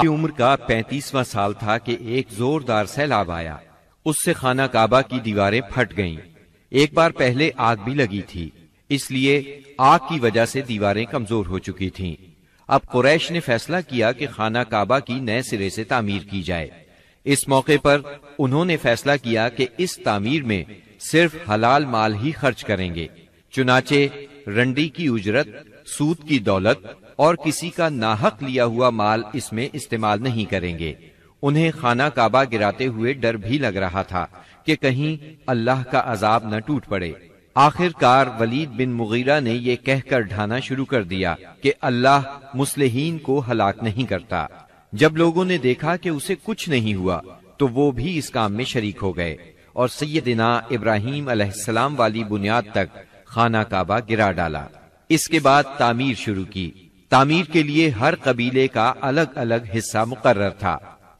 کی عمر کا پینتیسواں سال تھا کہ ایک زوردار سیلاب آیا اس سے خانہ کعبہ کی کی دیواریں پھٹ گئیں ایک بار پہلے آگ آگ بھی لگی تھی اس لیے وجہ سے دیواریں کمزور ہو چکی تھیں اب قریش نے فیصلہ کیا کہ خانہ کعبہ کی نئے سرے سے تعمیر کی جائے اس موقع پر انہوں نے فیصلہ کیا کہ اس تعمیر میں صرف حلال مال ہی خرچ کریں گے چنانچہ رنڈی کی اجرت سود کی دولت اور کسی کا ناحق لیا ہوا مال اس میں استعمال نہیں کریں گے انہیں خانہ کعبہ گراتے ہوئے ڈر بھی لگ رہا تھا کہ کہیں اللہ کا عذاب نہ ٹوٹ پڑے آخر کار ولید بن مغیرہ نے یہ کہہ کر ڈھانا شروع کر دیا کہ اللہ مسلحین کو ہلاک نہیں کرتا جب لوگوں نے دیکھا کہ اسے کچھ نہیں ہوا تو وہ بھی اس کام میں شریک ہو گئے اور سیدنا ابراہیم علیہ السلام والی بنیاد تک خانہ کعبہ گرا ڈالا اس کے بعد تعمیر شروع کی تعمیر کے لیے ہر قبیلے کا الگ الگ حصہ مقرر تھا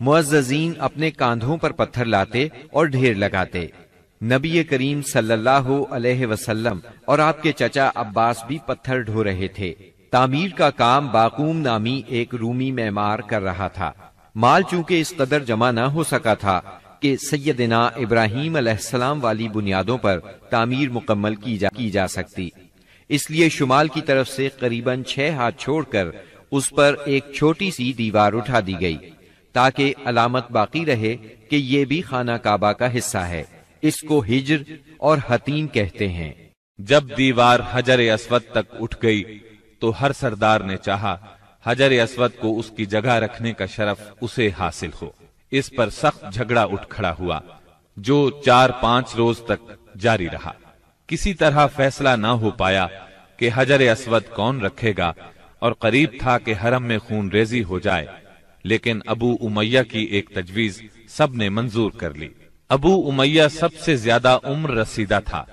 معززین اپنے کاندھوں پر پتھر لاتے اور ڈھیر لگاتے نبی کریم صلی اللہ علیہ وسلم اور آپ کے چچا عباس بھی پتھر ڈھو رہے تھے تعمیر کا کام باقوم نامی ایک رومی معمار کر رہا تھا مال چونکہ اس قدر جمع نہ ہو سکا تھا کہ سیدنا ابراہیم علیہ السلام والی بنیادوں پر تعمیر مکمل کی جا کی جا سکتی اس لیے شمال کی طرف سے قریباً چھ ہاتھ چھوڑ کر اس پر ایک چھوٹی سی دیوار اٹھا دی گئی تاکہ علامت باقی رہے کہ یہ بھی خانہ کعبہ کا حصہ ہے اس کو ہجر اور حتیم کہتے ہیں جب دیوار حجر اسود تک اٹھ گئی تو ہر سردار نے چاہا حجر اسود کو اس کی جگہ رکھنے کا شرف اسے حاصل ہو اس پر سخت جھگڑا اٹھ کھڑا ہوا جو چار پانچ روز تک جاری رہا کسی طرح فیصلہ نہ ہو پایا کہ حجر اسود کون رکھے گا اور قریب تھا کہ حرم میں خون ریزی ہو جائے لیکن ابو امیہ کی ایک تجویز سب نے منظور کر لی ابو امیہ سب سے زیادہ عمر رسیدہ تھا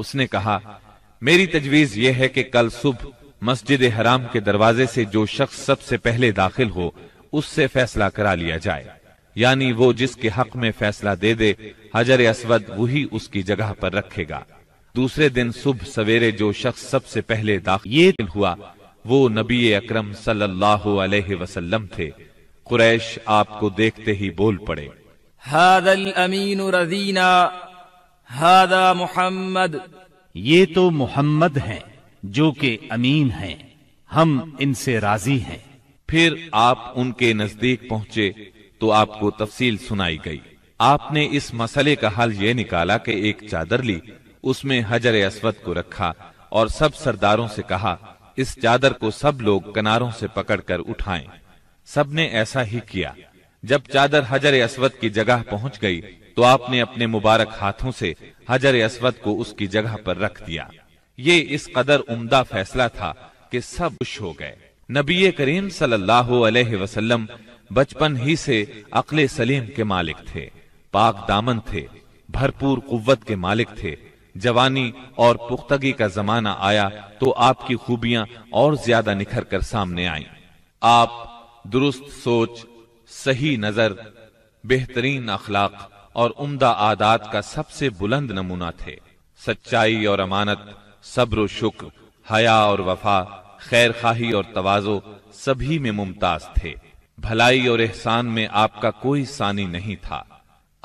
اس نے کہا میری تجویز یہ ہے کہ کل صبح مسجد حرام کے دروازے سے جو شخص سب سے پہلے داخل ہو اس سے فیصلہ کرا لیا جائے یعنی وہ جس کے حق میں فیصلہ دے دے حجر اسود وہی اس کی جگہ پر رکھے گا دوسرے دن صبح سویرے جو شخص سب سے پہلے داخل یہ دن ہوا وہ نبی اکرم صلی اللہ علیہ وسلم تھے قریش آپ کو دیکھتے ہی بول پڑے هذا الامین رضینا هذا محمد یہ تو محمد ہیں جو کہ امین ہیں ہم ان سے راضی ہیں پھر آپ ان کے نزدیک پہنچے تو آپ کو تفصیل سنائی گئی آپ نے اس مسئلے کا حل یہ نکالا کہ ایک چادر لی اس میں حجر اسود کو رکھا اور سب سرداروں سے کہا اس چادر کو سب لوگ کناروں سے پکڑ کر اٹھائیں سب نے ایسا ہی کیا جب چادر حجر اسود کی جگہ پہنچ گئی تو آپ نے اپنے مبارک ہاتھوں سے حجر اسود کو اس کی جگہ پر رکھ دیا یہ اس قدر عمدہ فیصلہ تھا کہ سب خوش ہو گئے نبی کریم صلی اللہ علیہ وسلم بچپن ہی سے عقل سلیم کے مالک تھے پاک دامن تھے بھرپور قوت کے مالک تھے جوانی اور پختگی کا زمانہ آیا تو آپ کی خوبیاں اور زیادہ نکھر کر سامنے آئیں آپ درست سوچ صحیح نظر بہترین اخلاق اور عمدہ عادات کا سب سے بلند نمونہ تھے سچائی اور امانت صبر و شکر حیا اور وفا خیر خواہی اور توازو سبھی میں ممتاز تھے بھلائی اور احسان میں آپ کا کوئی ثانی نہیں تھا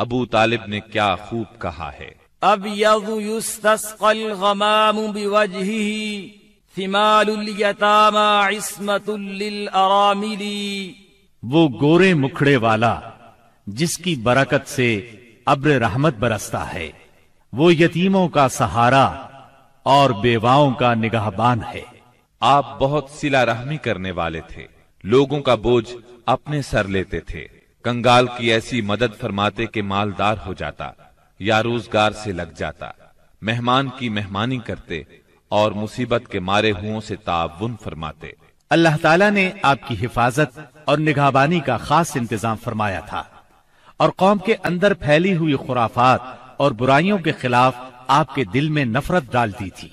ابو طالب نے کیا خوب کہا ہے اب یو یوسام وہ گورے مکھڑے والا جس کی برکت سے ابر رحمت برستا ہے وہ یتیموں کا سہارا اور بیواؤں کا نگاہ بان ہے آپ بہت سلا رحمی کرنے والے تھے لوگوں کا بوجھ اپنے سر لیتے تھے کنگال کی ایسی مدد فرماتے کے مالدار ہو جاتا یا روزگار سے لگ جاتا مہمان کی مہمانی کرتے اور مصیبت کے مارے ہوں سے تعاون فرماتے اللہ تعالیٰ نے آپ کی حفاظت اور نگہبانی کا خاص انتظام فرمایا تھا اور قوم کے اندر پھیلی ہوئی خرافات اور برائیوں کے خلاف آپ کے دل میں نفرت ڈال دی تھی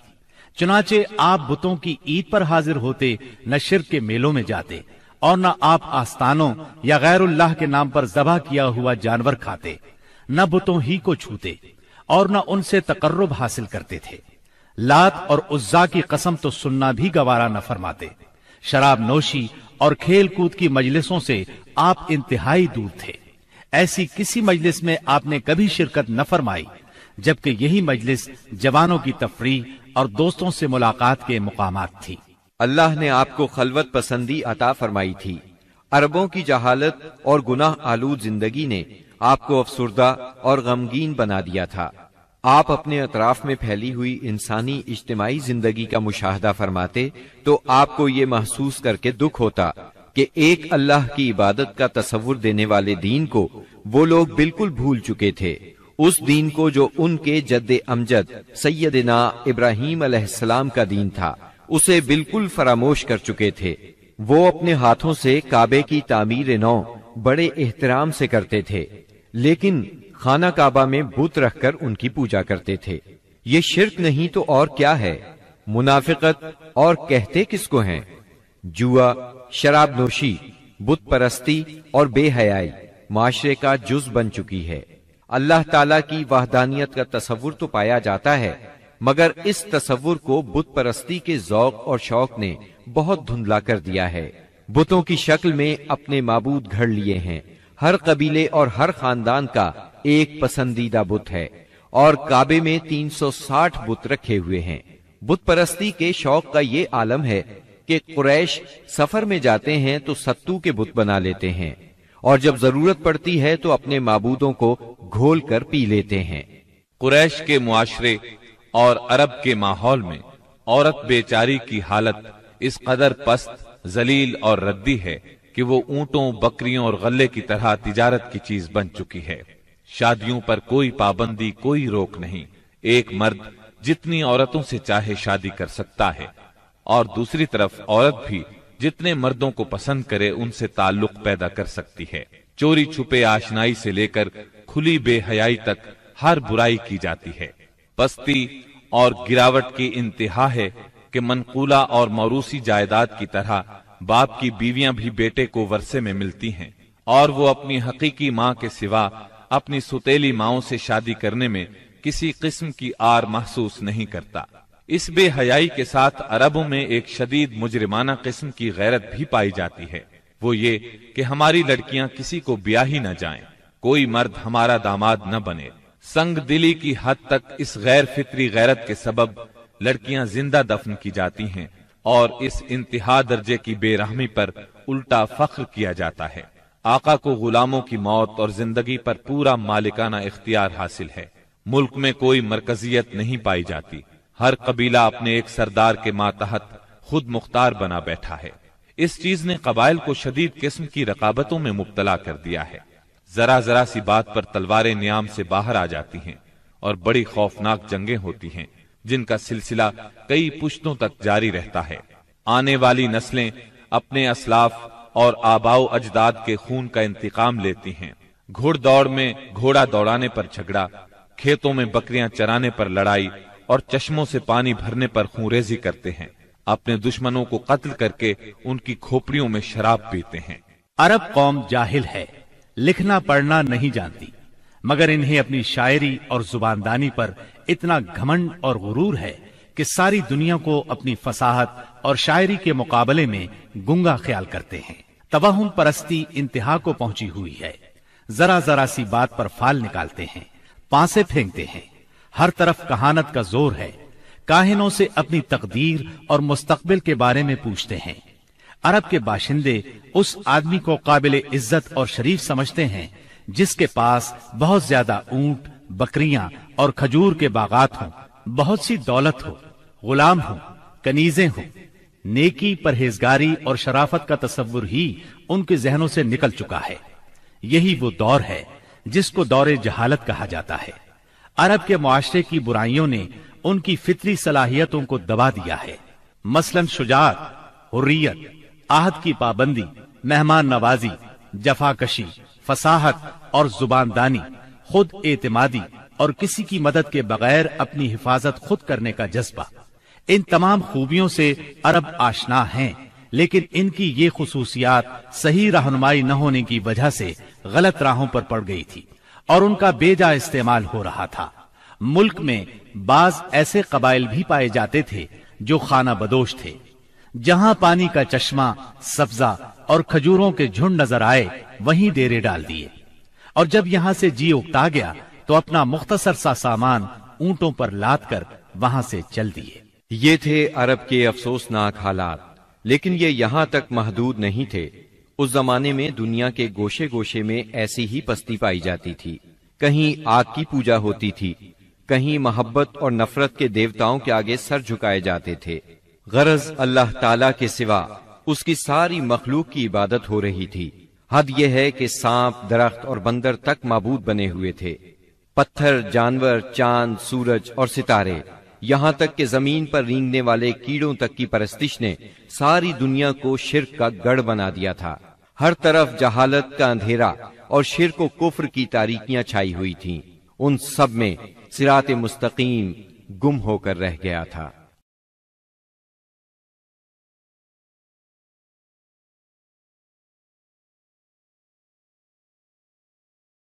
چنانچہ آپ بتوں کی عید پر حاضر ہوتے نہ شرک کے میلوں میں جاتے اور نہ آپ آستانوں یا غیر اللہ کے نام پر ذبح کیا ہوا جانور کھاتے نہ بتوں ہی کو چھوتے اور نہ ان سے تقرب حاصل کرتے تھے لات اور عزا کی قسم تو سننا بھی گوارا نہ فرماتے شراب نوشی اور کھیل کود کی مجلسوں سے آپ آپ انتہائی دور تھے ایسی کسی مجلس میں نے کبھی شرکت نہ فرمائی جبکہ یہی مجلس جوانوں کی تفریح اور دوستوں سے ملاقات کے مقامات تھی اللہ نے آپ کو خلوت پسندی عطا فرمائی تھی عربوں کی جہالت اور گناہ آلود زندگی نے آپ کو افسردہ اور غمگین بنا دیا تھا آپ اپنے اطراف میں پھیلی ہوئی انسانی اجتماعی زندگی کا مشاہدہ فرماتے تو آپ کو یہ محسوس کر کے دکھ ہوتا کہ ایک اللہ کی عبادت کا تصور دینے والے دین کو وہ لوگ بالکل بھول چکے تھے اس دین کو جو ان کے جد امجد سیدنا ابراہیم علیہ السلام کا دین تھا اسے بالکل فراموش کر چکے تھے وہ اپنے ہاتھوں سے کعبے کی تعمیر نو بڑے احترام سے کرتے تھے لیکن خانہ کعبہ میں بت رکھ کر ان کی پوجا کرتے تھے یہ شرک نہیں تو اور کیا ہے منافقت اور کہتے کس کو ہیں جوا شراب نوشی بت پرستی اور بے حیائی معاشرے کا جز بن چکی ہے اللہ تعالی کی وحدانیت کا تصور تو پایا جاتا ہے مگر اس تصور کو بت پرستی کے ذوق اور شوق نے بہت دھندلا کر دیا ہے بتوں کی شکل میں اپنے معبود گھڑ لیے ہیں ہر قبیلے اور ہر خاندان کا ایک پسندیدہ بت ہے اور کعبے میں تین سو ساٹھ بت رکھے ہوئے ہیں بت پرستی کے شوق کا یہ عالم ہے کہ قریش سفر میں جاتے ہیں تو ستو کے بت بنا لیتے ہیں اور جب ضرورت پڑتی ہے تو اپنے معبودوں کو گھول کر پی لیتے ہیں قریش کے معاشرے اور عرب کے ماحول میں عورت بیچاری کی حالت اس قدر پست زلیل اور ردی ہے کہ وہ اونٹوں بکریوں اور غلے کی طرح تجارت کی چیز بن چکی ہے شادیوں پر کوئی پابندی کوئی روک نہیں ایک مرد جتنی عورتوں سے چاہے شادی کر سکتا ہے اور دوسری طرف عورت بھی جتنے مردوں کو پسند کرے ان سے تعلق پیدا کر سکتی ہے چوری چھپے آشنائی سے لے کر کھلی بے حیائی تک ہر برائی کی جاتی ہے پستی اور گراوٹ کی انتہا ہے کہ منقولہ اور موروثی جائیداد کی طرح باپ کی بیویاں بھی بیٹے کو ورثے میں ملتی ہیں اور وہ اپنی حقیقی ماں کے سوا اپنی ستیلی ماؤں سے شادی کرنے میں کسی قسم کی آر محسوس نہیں کرتا اس بے حیائی کے ساتھ عربوں میں ایک شدید مجرمانہ قسم کی غیرت بھی پائی جاتی ہے وہ یہ کہ ہماری لڑکیاں کسی کو بیاہی نہ جائیں کوئی مرد ہمارا داماد نہ بنے سنگ دلی کی حد تک اس غیر فطری غیرت کے سبب لڑکیاں زندہ دفن کی جاتی ہیں اور اس انتہا درجے کی بے رحمی پر الٹا فخر کیا جاتا ہے آقا کو غلاموں کی موت اور زندگی پر پورا مالکانہ اختیار حاصل ہے ملک میں کوئی مرکزیت نہیں پائی جاتی ہر قبیلہ اپنے ایک سردار کے ماتحت خود مختار بنا بیٹھا ہے اس چیز نے قبائل کو شدید قسم کی رقابتوں میں مبتلا کر دیا ہے ذرا ذرا سی بات پر تلواریں نیام سے باہر آ جاتی ہیں اور بڑی خوفناک جنگیں ہوتی ہیں جن کا سلسلہ کئی پشتوں تک جاری رہتا ہے آنے والی نسلیں اپنے اسلاف اور آباؤ اجداد کے خون کا انتقام لیتی ہیں گھڑ دوڑ میں گھوڑا دوڑانے پر جھگڑا کھیتوں میں بکریاں چرانے پر لڑائی اور چشموں سے پانی بھرنے پر خونریزی کرتے ہیں اپنے دشمنوں کو قتل کر کے ان کی کھوپڑیوں میں شراب پیتے ہیں عرب قوم جاہل ہے لکھنا پڑھنا نہیں جانتی مگر انہیں اپنی شاعری اور زباندانی پر اتنا گھمنڈ اور غرور ہے کہ ساری دنیا کو اپنی فصاحت اور شاعری کے مقابلے میں گنگا خیال کرتے ہیں تباہم پرستی انتہا کو پہنچی ہوئی ہے ذرا ذرا سی بات پر فال نکالتے ہیں پانسے پھینکتے ہیں ہر طرف کہانت کا زور ہے کاہنوں سے اپنی تقدیر اور مستقبل کے بارے میں پوچھتے ہیں عرب کے باشندے اس آدمی کو قابل عزت اور شریف سمجھتے ہیں جس کے پاس بہت زیادہ اونٹ بکریاں اور کھجور کے باغات ہوں بہت سی دولت ہو غلام ہو کنیزیں ہوں نیکی پرہیزگاری اور شرافت کا تصور ہی ان کے ذہنوں سے نکل چکا ہے یہی وہ دور ہے جس کو دور جہالت کہا جاتا ہے عرب کے معاشرے کی برائیوں نے ان کی فطری صلاحیتوں کو دبا دیا ہے مثلا شجاعت حریت آہد کی پابندی مہمان نوازی جفا کشی فساحت اور زباندانی خود اعتمادی اور کسی کی مدد کے بغیر اپنی حفاظت خود کرنے کا جذبہ ان تمام خوبیوں سے عرب آشنا ہیں لیکن ان کی یہ خصوصیات صحیح رہنمائی نہ ہونے کی وجہ سے غلط راہوں پر پڑ گئی تھی اور ان کا بے جا استعمال ہو رہا تھا ملک میں بعض ایسے قبائل بھی پائے جاتے تھے جو خانہ بدوش تھے جہاں پانی کا چشمہ سبزہ اور کھجوروں کے جھنڈ نظر آئے وہیں ڈیرے ڈال دیے اور جب یہاں سے جی اکتا گیا تو اپنا مختصر سا سامان اونٹوں پر لاد کر وہاں سے چل دیے یہ تھے عرب کے افسوسناک حالات لیکن یہ یہاں تک محدود نہیں تھے اس زمانے میں دنیا کے گوشے گوشے میں ایسی ہی پستی پائی جاتی تھی کہیں آگ کی پوجا ہوتی تھی کہیں محبت اور نفرت کے دیوتاؤں کے آگے سر جھکائے جاتے تھے غرض اللہ تعالی کے سوا اس کی ساری مخلوق کی عبادت ہو رہی تھی حد یہ ہے کہ سانپ درخت اور بندر تک معبود بنے ہوئے تھے پتھر جانور چاند سورج اور ستارے یہاں تک کہ زمین پر رینگنے والے کیڑوں تک کی پرستش نے ساری دنیا کو شرک کا گڑھ بنا دیا تھا ہر طرف جہالت کا اندھیرا اور شرک و کفر کی تاریکیاں چھائی ہوئی تھیں ان سب میں سرات مستقیم گم ہو کر رہ گیا تھا